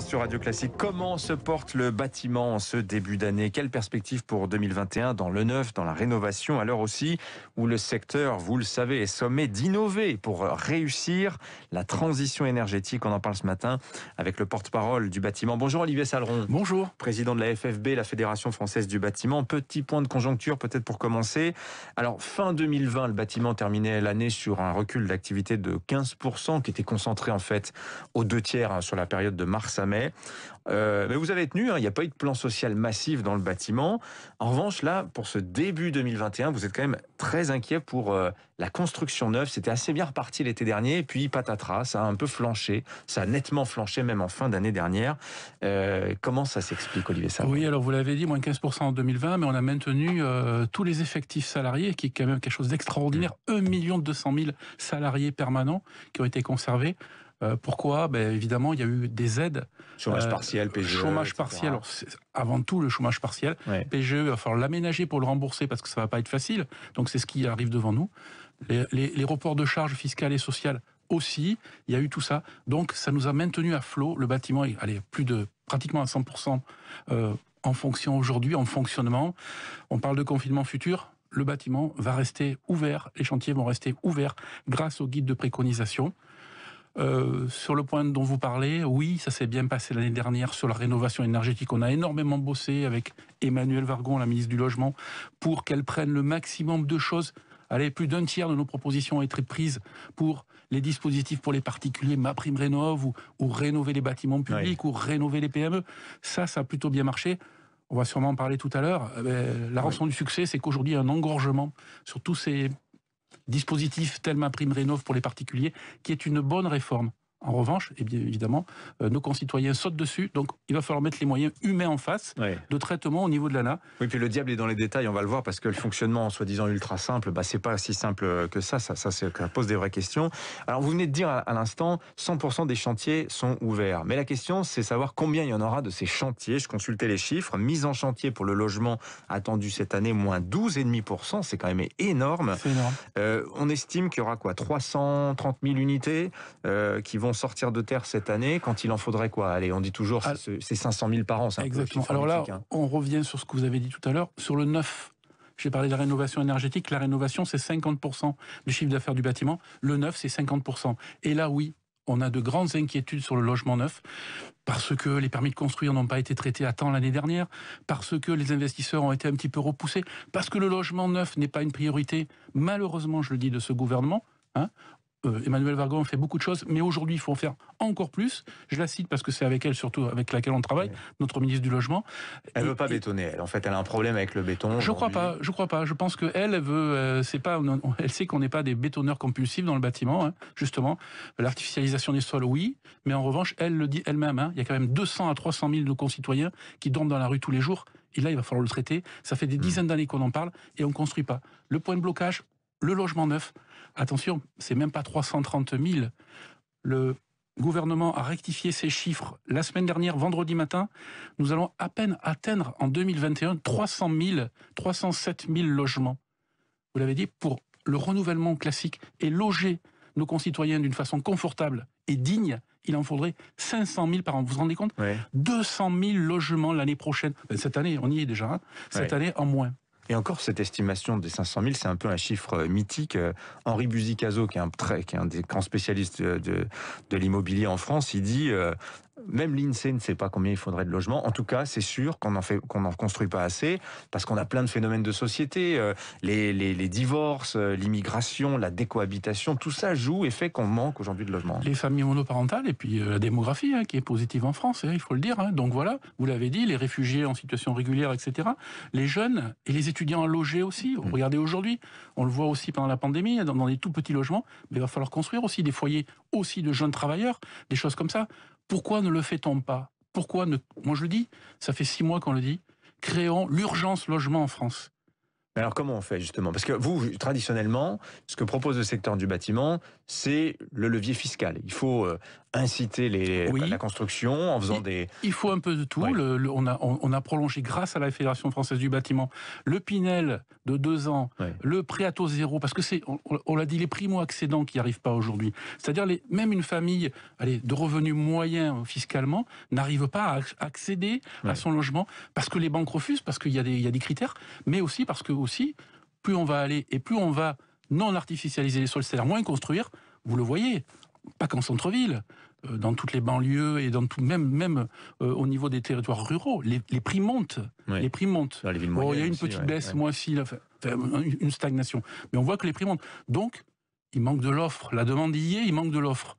sur Radio Classique. Comment se porte le bâtiment en ce début d'année Quelle perspective pour 2021 dans le neuf, dans la rénovation, à l'heure aussi où le secteur, vous le savez, est sommé d'innover pour réussir la transition énergétique. On en parle ce matin avec le porte-parole du bâtiment. Bonjour Olivier Saleron. Bonjour. Président de la FFB, la Fédération française du bâtiment. Petit point de conjoncture peut-être pour commencer. Alors fin 2020, le bâtiment terminait l'année sur un recul d'activité de 15% qui était concentré en fait aux deux tiers hein, sur la période de mars ça met, euh, mais vous avez tenu, hein, il n'y a pas eu de plan social massif dans le bâtiment. En revanche, là, pour ce début 2021, vous êtes quand même très inquiet pour euh, la construction neuve. C'était assez bien reparti l'été dernier, puis patatras, ça a un peu flanché, ça a nettement flanché même en fin d'année dernière. Euh, comment ça s'explique, Olivier ça Oui, alors vous l'avez dit, moins 15% en 2020, mais on a maintenu tous les effectifs salariés, qui est quand même quelque chose d'extraordinaire. 1,2 mmh. million 200 salariés permanents qui ont été conservés. Euh, pourquoi ben, Évidemment, il y a eu des aides. Chômage euh, partiel, PGE. Chômage partiel. avant tout, le chômage partiel. PGE, va falloir l'aménager pour le rembourser parce que ça va pas être facile. Donc, c'est ce qui arrive devant nous. Les, reports de charges fiscales et sociales aussi. Il y a eu tout ça. Donc, ça nous a maintenu à flot. Le bâtiment est allez, plus de pratiquement à 100% euh, en fonction aujourd'hui, en fonctionnement. On parle de confinement futur le bâtiment va rester ouvert, les chantiers vont rester ouverts grâce au guide de préconisation. Euh, sur le point dont vous parlez, oui, ça s'est bien passé l'année dernière sur la rénovation énergétique. On a énormément bossé avec Emmanuel Vargon, la ministre du Logement, pour qu'elle prenne le maximum de choses. Allez, plus d'un tiers de nos propositions ont été prises pour les dispositifs pour les particuliers, ma prime rénov, ou, rénover les bâtiments publics, ou rénover les PME. Ça, ça a plutôt bien marché on va sûrement en parler tout à l'heure, euh, la raison du succès, c'est qu'aujourd'hui, il y a un engorgement sur tous ces dispositif tel ma prime rénov pour les particuliers, qui est une bonne réforme en revanche, eh bien évidemment, euh, nos concitoyens sautent dessus, donc il va falloir mettre les moyens humains en face de traitement au niveau de l'ANA. Oui, puis le diable est dans les détails, on va le voir, parce que le fonctionnement soi-disant ultra simple, bah, c'est pas si simple que ça, ça, ça, pose des vraies questions. Alors vous venez de dire à l'instant, 100% des chantiers sont ouverts, mais la question c'est savoir combien il y en aura de ces chantiers. Je consultais les chiffres, mise en chantier pour le logement attendu cette année, moins 12,5%, c'est quand même énorme. C'est énorme. Euh, on estime qu'il y aura quoi 330 000 unités euh, qui vont sortir de terre cette année quand il en faudrait quoi Allez, on dit toujours c'est 500 000 par an. Ça exactement. Alors là, hein. on revient sur ce que vous avez dit tout à l'heure sur le neuf. J'ai parlé de la rénovation énergétique. La rénovation, c'est 50% du chiffre d'affaires du bâtiment. Le neuf, c'est 50%. Et là, oui, on a de grandes inquiétudes sur le logement neuf, parce que les permis de construire n'ont pas été traités à temps l'année dernière, parce que les investisseurs ont été un petit peu repoussés, parce que le logement neuf n'est pas une priorité, malheureusement, je le dis, de ce gouvernement. Hein euh, Emmanuel Vargon fait beaucoup de choses, mais aujourd'hui, il faut en faire encore plus. Je la cite parce que c'est avec elle, surtout avec laquelle on travaille, notre ministre du Logement. Elle ne veut pas bétonner, elle. En fait, elle a un problème avec le béton. Je crois pas, je crois pas. Je pense que elle, veut, euh, c'est pas, elle sait qu'on n'est pas des bétonneurs compulsifs dans le bâtiment, hein, justement. L'artificialisation des sols, oui, mais en revanche, elle le dit elle-même. Hein. il y a quand même 200 à 300 000 de nos concitoyens qui dorment dans la rue tous les jours. Et là, il va falloir le traiter. Ça fait des hmm. dizaines d'années qu'on en parle et on ne construit pas. Le point de blocage, le logement neuf. Attention, c'est même pas 330 000. Le gouvernement a rectifié ses chiffres la semaine dernière, vendredi matin. Nous allons à peine atteindre en 2021 300 000, 307 000 logements. Vous l'avez dit, pour le renouvellement classique et loger nos concitoyens d'une façon confortable et digne, il en faudrait 500 000 par an. Vous vous rendez compte 200 000 logements l'année prochaine. Ben, cette année, on y est déjà. Hein. cette année, en moins. Et encore, cette estimation des 500 000, c'est un peu un chiffre euh, mythique. Euh, Henri Buzicazo, qui est un très, qui est un des grands spécialistes de, l'immobilier en France, il dit euh, même l'INSEE ne sait pas combien il faudrait de logements. En tout cas, c'est sûr qu'on n'en fait, qu'on construit pas assez, parce qu'on a plein de phénomènes de société, euh, les, divorces, euh, l'immigration, la décohabitation, tout ça joue et fait qu'on manque aujourd'hui de logements. Les familles monoparentales et puis euh, la démographie hein, qui est positive en France, hein, il faut le dire. Hein. Donc voilà, vous l'avez dit, les réfugiés en situation régulière, etc. Les jeunes et les étudiants à loger aussi. Mm. Regardez aujourd'hui, on le voit aussi pendant la pandémie, dans, des tout petits logements, mais il va falloir construire aussi des foyers aussi de jeunes travailleurs, des choses comme ça. Pourquoi ne le fait-on pas Pourquoi ne... Moi je le dis, ça fait six mois qu'on le dit, créons l'urgence logement en France. Alors comment on fait justement Parce que vous, traditionnellement, ce que propose le secteur du bâtiment, c'est le levier fiscal. Il faut euh, inciter les, la construction en faisant des... Il faut un peu de tout. on, a, on, a prolongé, grâce à la Fédération française du bâtiment, le Pinel de deux ans, le prêt à taux zéro, parce que c'est, on, l'a dit, les primo-accédants qui n'arrivent arrivent pas aujourd'hui. C'est-à-dire les, même une famille allez, de revenus moyens fiscalement n'arrive pas à accéder à son logement parce que les banques refusent, parce qu'il y, a des, des critères, mais aussi parce que aussi, plus on va aller et plus on va non artificialiser les sols, c'est-à-dire moins construire, vous le voyez, pas qu'en centre-ville, euh, dans toutes les banlieues et dans tout, même même euh, au niveau des territoires ruraux, les, prix montent, les prix montent. Oh, il y a une petite baisse, moi aussi, une stagnation, mais on voit que les prix montent. Donc, il manque de l'offre, la demande y est, il manque de l'offre.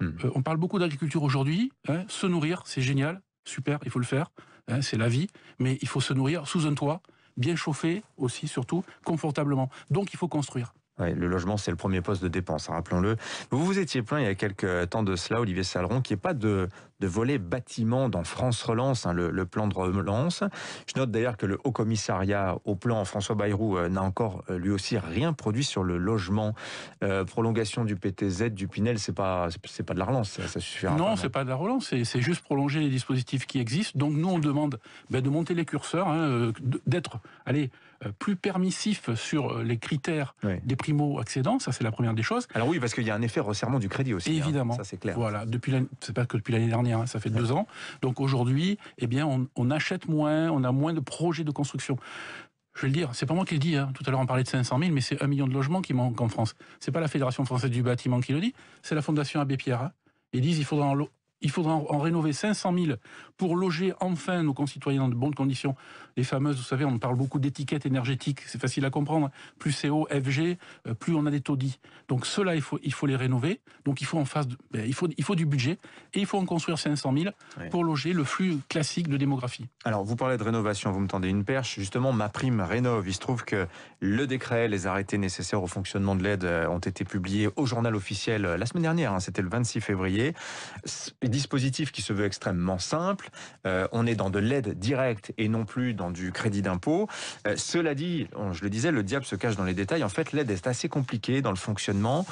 Hmm. Euh, on parle beaucoup d'agriculture aujourd'hui, hein. se nourrir, c'est génial, super, il faut le faire, hein, c'est la vie, mais il faut se nourrir sous un toit, bien chauffé aussi, surtout, confortablement. Donc, il faut construire le logement, c'est le premier poste de dépense, hein, rappelons-le. Vous vous étiez plaint il y a quelques temps de cela, Olivier Saleron, qu'il n'y ait pas de, de volet bâtiment dans France Relance, hein, le, plan de relance. Je note d'ailleurs que le Haut Commissariat au plan François Bayrou euh, n'a encore euh, lui aussi rien produit sur le logement. Euh, prolongation du PTZ, du Pinel, c'est pas c'est pas de la relance, ça, ça suffira. Non, c'est pas de la relance, c'est juste prolonger les dispositifs qui existent. Donc nous, on demande ben, de monter les curseurs, hein, d'être, allez, euh, plus permissif sur euh, les critères des primo-accédants. Ça, c'est la première des choses. Alors oui, parce qu'il y a un effet resserrement du crédit aussi. Hein. Évidemment. ça, c'est clair. Voilà. Depuis c'est pas que depuis l'année dernière, hein, ça fait deux ans. Donc aujourd'hui, eh bien, on, achète moins, on a moins de projets de construction je vais le dire, c'est pas moi qui le dis. Hein. Tout à l'heure, on parlait de 500 000, mais c'est un million de logements qui manquent en France. C'est pas la Fédération française du bâtiment qui le dit, c'est la Fondation Abbé Pierre. Ils disent il faudra en... Il faudra en, rénover 500 000 pour loger enfin nos concitoyens dans de bonnes conditions. Les fameuses, vous savez, on parle beaucoup d'étiquettes énergétiques, c'est facile à comprendre. Plus c'est haut, FG, euh, plus on a des taudis. Donc cela, il faut, il faut les rénover. Donc il faut en ben, il, faut, il faut du budget et il faut en construire 500 000 pour loger le flux classique de démographie. Alors vous parlez de rénovation, vous me tendez une perche. Justement, ma prime rénove. Il se trouve que le décret, les arrêtés nécessaires au fonctionnement de l'aide euh, ont été publiés au journal officiel euh, la semaine dernière. Hein. C'était le 26 février dispositif qui se veut extrêmement simple. Euh, on est dans de l'aide directe et non plus dans du crédit d'impôt. Euh, cela dit, je le disais, le diable se cache dans les détails. En fait, l'aide est assez compliquée dans le fonctionnement.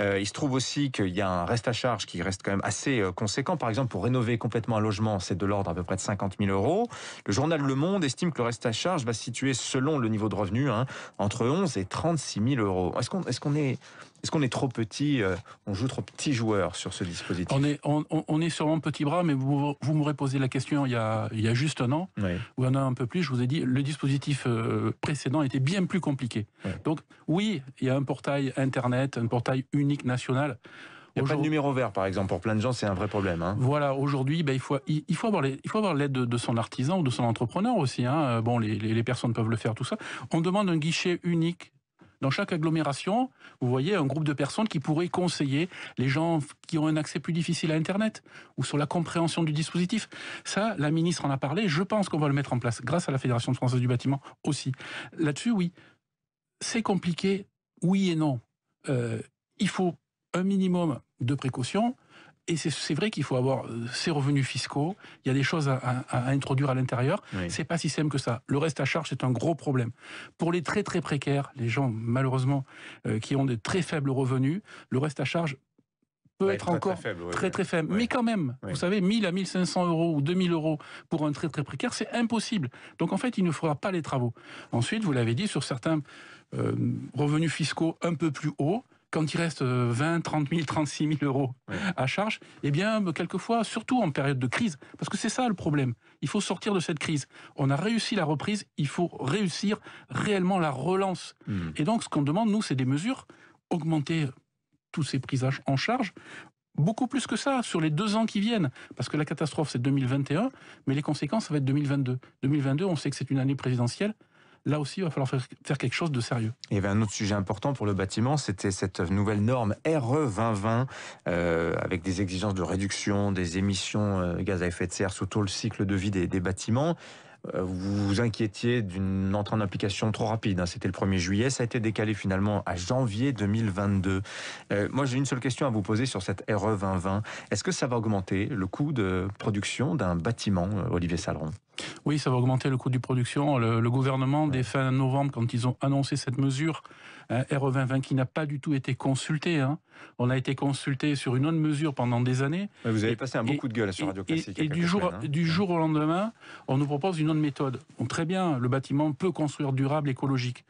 Euh, il se trouve aussi qu'il y a un reste à charge qui reste quand même assez conséquent. Par exemple, pour rénover complètement un logement, c'est de l'ordre à peu près de 50 000 euros. Le journal Le Monde estime que le reste à charge va se situer, selon le niveau de revenu, hein, entre 11 et 36 000 euros. Est-ce qu'on est, est est-ce qu'on est trop petit euh, On joue trop petit joueur sur ce dispositif On est, sur on petit bras, mais vous, vous m'aurez posé la question il y a, juste un an, ou un an un peu plus, je vous ai dit, le dispositif euh, précédent était bien plus compliqué. Donc oui, il y a un portail Internet, un portail unique national. Il n'y a pas de numéro vert, par exemple. Pour plein de gens, c'est un vrai problème. Hein. Voilà, aujourd'hui, ben, il, faut, avoir l'aide de, son artisan ou de son entrepreneur aussi. Hein. Euh, bon, les, les, personnes peuvent le faire, tout ça. On demande un guichet unique dans chaque agglomération, vous voyez un groupe de personnes qui pourraient conseiller les gens qui ont un accès plus difficile à Internet ou sur la compréhension du dispositif. Ça, la ministre en a parlé. Je pense qu'on va le mettre en place grâce à la Fédération française du bâtiment aussi. Là-dessus, oui. C'est compliqué, oui et non. Euh, il faut un minimum de précautions. Et c'est vrai qu'il faut avoir euh, ses revenus fiscaux. Il y a des choses à, introduire à l'intérieur. ce C'est pas si simple que ça. Le reste à charge, c'est un gros problème. Pour les très très précaires, les gens malheureusement euh, qui ont de très faibles revenus, le reste à charge peut être encore très très, faible. Mais quand même, vous savez, 1000 à 1500 euros ou 2000 euros pour un très très précaire, c'est impossible. Donc en fait, il ne faudra pas les travaux. Ensuite, vous l'avez dit, sur certains euh, revenus fiscaux un peu plus hauts, quand il reste 20, 30 000, 36 000 euros à charge, eh bien, quelquefois, surtout en période de crise, parce que c'est ça le problème. Il faut sortir de cette crise. On a réussi la reprise, il faut réussir réellement la relance. Hmm. Et donc, ce qu'on demande, nous, c'est des mesures, augmenter tous ces prisages en charge, beaucoup plus que ça sur les deux ans qui viennent, parce que la catastrophe c'est 2021, mais les conséquences ça va être 2022. 2022, on sait que c'est une année présidentielle, là aussi, il va falloir faire, quelque chose de sérieux. Il y avait un autre sujet important pour le bâtiment, c'était cette nouvelle norme RE 2020, euh, avec des exigences de réduction des émissions euh, gaz à effet de serre sur tout le cycle de vie des bâtiments. Euh, vous vous inquiétiez d'une entrée en application trop rapide. Hein. C'était le 1er juillet, ça a été décalé finalement à janvier 2022. Euh, moi, j'ai une seule question à vous poser sur cette RE 2020. Est-ce que ça va augmenter le coût de production d'un bâtiment, euh, Olivier Saleron Oui, ça va augmenter le coût de production. Le, gouvernement, dès fin novembre, quand ils ont annoncé cette mesure, un euh, RE2020 qui n'a pas du tout été consulté. Hein. On a été consulté sur une autre mesure pendant des années. vous avez passé un beaucoup de gueule sur Radio Classique. Et, du, hein. jour, au lendemain, on nous propose une autre méthode. On très bien, le bâtiment peut construire durable, écologique.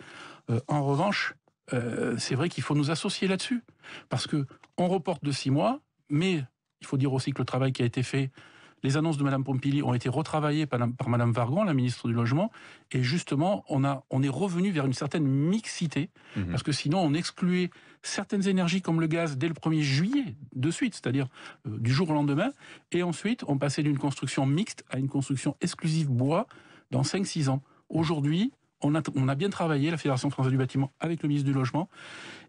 Euh, en revanche, euh, c'est vrai qu'il faut nous associer là-dessus. Parce que on reporte de six mois, mais il faut dire aussi que le travail qui a été fait les annonces de Mme Pompili ont été retravaillées par, Mme Madame Vargon, la ministre du Logement, et justement, on, a, on est revenu vers une certaine mixité, mhm. parce que sinon, on excluait certaines énergies comme le gaz dès le 1er juillet, de suite, c'est-à-dire euh, du jour au lendemain, et ensuite, on passait d'une construction mixte à une construction exclusive bois dans 5-6 ans. Aujourd'hui, on a, on a, bien travaillé, la Fédération française du bâtiment, avec le ministre du Logement.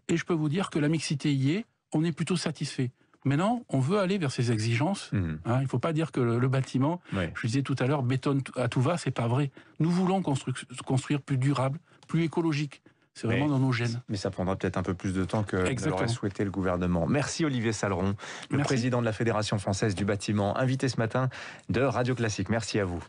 Et je peux vous dire que la mixité y est, on est plutôt satisfait. Maintenant, on veut aller vers ces exigences. Mmh. Hein. il ne faut pas dire que le, bâtiment, je disais tout à l'heure, bétonne à tout va, c'est pas vrai. Nous voulons construire, plus durable, plus écologique. C'est vraiment dans nos gènes. Mais ça prendra peut-être un peu plus de temps que l'aurait souhaité le gouvernement. Merci Olivier Saleron, le président de la Fédération française du bâtiment, invité ce matin de Radio Classique. Merci à vous.